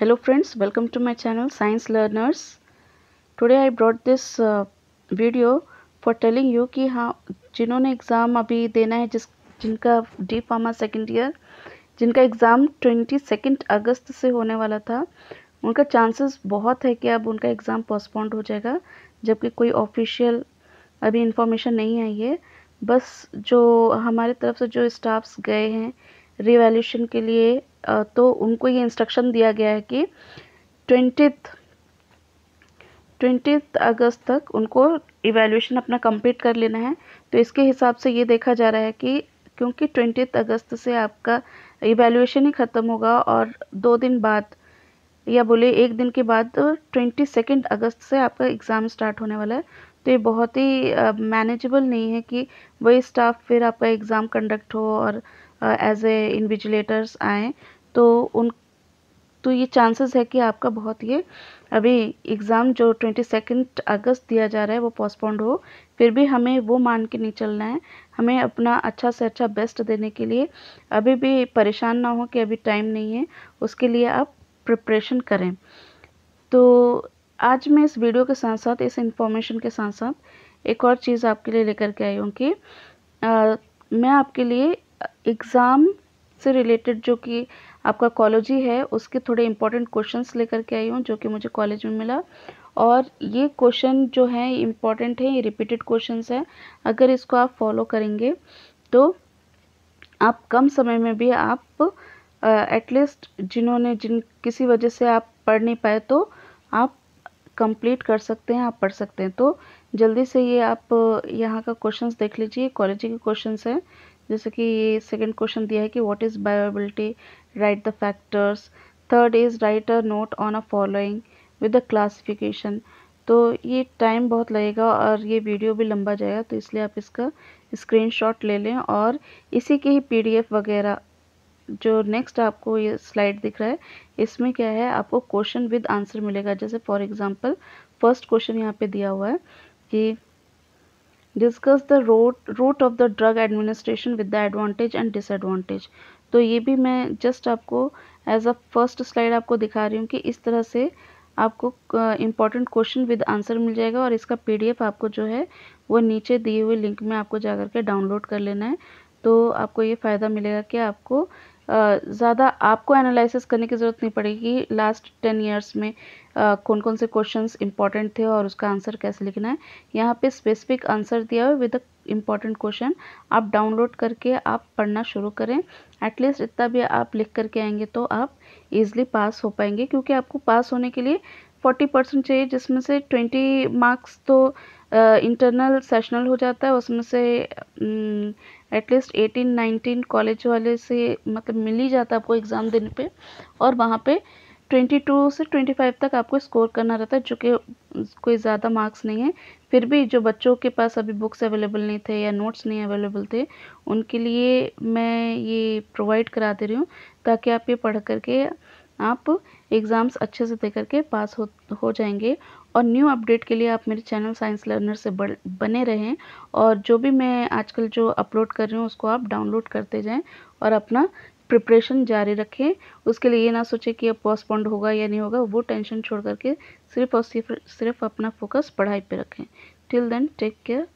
hello friends welcome to my channel science learners today I brought this video for telling you कि हाँ जिन्होंने exam अभी देना है जिस जिनका डी फार्मा सेकेंड ईयर जिनका एग्ज़ाम ट्वेंटी सेकेंड अगस्त से होने वाला था उनका चांसेस बहुत है कि अब उनका एग्ज़ाम पोस्टपोन्ड हो जाएगा जबकि कोई ऑफिशियल अभी इंफॉर्मेशन नहीं आई है बस जो हमारे तरफ से जो स्टाफ्स गए हैं रिवॉल्यूशन के लिए तो उनको ये इंस्ट्रक्शन दिया गया है कि ट्वेंटी ट्वेंटी अगस्त तक उनको इवेल्यूशन अपना कंप्लीट कर लेना है तो इसके हिसाब से ये देखा जा रहा है कि क्योंकि ट्वेंटिथ अगस्त से आपका इवेल्यूशन ही ख़त्म होगा और दो दिन बाद या बोले एक दिन के बाद ट्वेंटी तो सेकेंड अगस्त से आपका एग्ज़ाम स्टार्ट होने वाला है तो ये बहुत ही मैनेजेबल नहीं है कि वही स्टाफ फिर आपका एग्ज़ाम कंडक्ट हो और एज ए इन्विजिलेटर्स आएँ तो उन तो ये चांसेस है कि आपका बहुत ये अभी एग्ज़ाम जो ट्वेंटी सेकेंड अगस्त दिया जा रहा है वो पोस्टपोन्ड हो फिर भी हमें वो मान के नहीं चलना है हमें अपना अच्छा से अच्छा बेस्ट देने के लिए अभी भी परेशान ना हो कि अभी टाइम नहीं है उसके लिए आप प्रिपरेशन करें तो आज मैं इस वीडियो के साथ साथ इस इन्फॉर्मेशन के साथ साथ एक और चीज़ आपके लिए लेकर के आई हूँ कि आ, मैं आपके लिए एग्ज़ाम से रिलेटेड जो कि आपका कॉलोजी है उसके थोड़े इंपॉर्टेंट क्वेश्चंस लेकर के आई हूँ जो कि मुझे कॉलेज में मिला और ये क्वेश्चन जो है इम्पॉर्टेंट है ये रिपीटेड क्वेश्चंस हैं अगर इसको आप फॉलो करेंगे तो आप कम समय में भी आप एटलीस्ट uh, जिन्होंने जिन किसी वजह से आप पढ़ नहीं पाए तो आप कंप्लीट कर सकते हैं आप पढ़ सकते हैं तो जल्दी से ये आप यहाँ का क्वेश्चंस देख लीजिए कॉलेज के क्वेश्चंस हैं जैसे कि ये सेकंड क्वेश्चन दिया है कि what is bioavailability write the factors third is write a note on a following with the classification तो ये टाइम बहुत लगेगा और ये वीडियो भी लंबा जाएगा तो इसलिए आप इसका स्क्रीनशॉट ले लें और इसी के ही पीडीएफ वगैरह जो नेक्स्ट आपको ये स्लाइड दिख रहा है इसमें क्या है आपको क्वेश्चन विद आंसर मिलेगा जैसे फॉर एग्जांपल फर्स्ट क्वेश्चन यहाँ पे दिया हुआ है कि discuss the rote route of the drug administration with the advantage and disadvantage तो ये भी मैं जस्ट आपको एज अ फर्स्ट स्लाइड आपको दिखा रही हूँ कि इस तरह से आपको इम्पॉर्टेंट क्वेश्चन विद आंसर मिल जाएगा और इसका पीडीएफ आपको जो है वो नीचे दिए हुए लिंक में आपको जा करके के डाउनलोड कर लेना है तो आपको ये फ़ायदा मिलेगा कि आपको ज़्यादा आपको एनालिसिस करने की ज़रूरत नहीं पड़ेगी लास्ट टेन ईयर्स में कौन कौन से क्वेश्चंस इंपॉर्टेंट थे और उसका आंसर कैसे लिखना है यहाँ पे स्पेसिफिक आंसर दिया हुआ विद इम्पॉर्टेंट क्वेश्चन आप डाउनलोड करके आप पढ़ना शुरू करें एटलीस्ट इतना भी आप लिख करके आएंगे तो आप ईजिली पास हो पाएंगे क्योंकि आपको पास होने के लिए फोर्टी परसेंट चाहिए जिसमें से ट्वेंटी मार्क्स तो इंटरनल सेशनल हो जाता है उसमें से एटलीस्ट एटीन नाइनटीन कॉलेज वाले से मतलब मिल ही जाता है आपको एग्ज़ाम देने पे और वहाँ पे ट्वेंटी टू से ट्वेंटी फाइव तक आपको स्कोर करना रहता है जो कि कोई ज़्यादा मार्क्स नहीं है फिर भी जो बच्चों के पास अभी बुक्स अवेलेबल नहीं थे या नोट्स नहीं अवेलेबल थे उनके लिए मैं ये प्रोवाइड करा दे रही हूँ ताकि आप ये पढ़ करके आप एग्ज़ाम्स अच्छे से दे करके पास हो हो जाएंगे और न्यू अपडेट के लिए आप मेरे चैनल साइंस लर्नर से बने रहें और जो भी मैं आजकल जो अपलोड कर रही हूँ उसको आप डाउनलोड करते जाएं और अपना प्रिपरेशन जारी रखें उसके लिए ये ना सोचें कि अब पोस्टपोन्ड होगा या नहीं होगा वो टेंशन छोड़ करके सिर्फ और सिर्फ सिर्फ अपना फोकस पढ़ाई पे रखें टिल देन टेक केयर